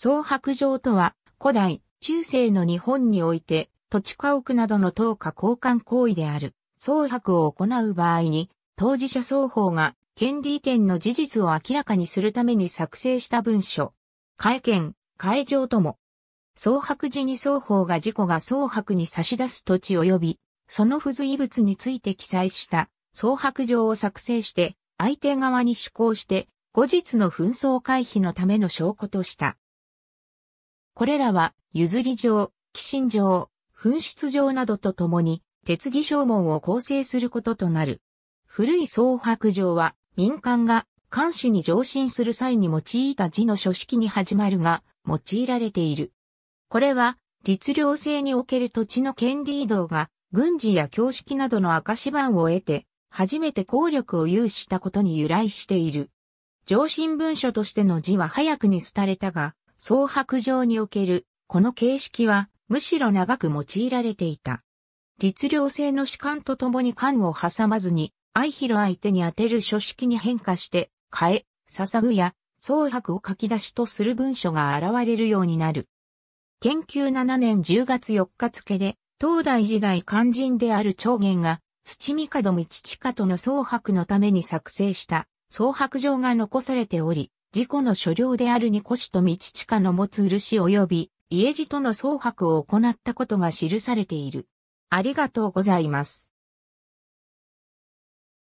総白城とは、古代、中世の日本において、土地家屋などの等価交換行為である、総白を行う場合に、当事者双方が、権利移転の事実を明らかにするために作成した文書。会見、会場とも。総白時に双方が事故が総白に差し出す土地及び、その付随物について記載した総白状を作成して、相手側に施行して、後日の紛争回避のための証拠とした。これらは、譲り状、寄進状、紛失状などとともに、鉄技証文を構成することとなる。古い総白状は、民間が、監視に上申する際に用いた字の書式に始まるが、用いられている。これは、律令制における土地の権利移動が、軍事や教式などの証番を得て、初めて効力を有したことに由来している。上申文書としての字は早くに廃れたが、総白状における、この形式は、むしろ長く用いられていた。律令制の主観とともに間を挟まずに、愛広相手に当てる書式に変化して、変え、捧ぐや、総白を書き出しとする文書が現れるようになる。研究7年10月4日付で、東大時代肝心である長元が、土御門道下との総白のために作成した、総白状が残されており、自己の所領であるニコ氏と道下の持つ漆及び家路との総白を行ったことが記されている。ありがとうございます。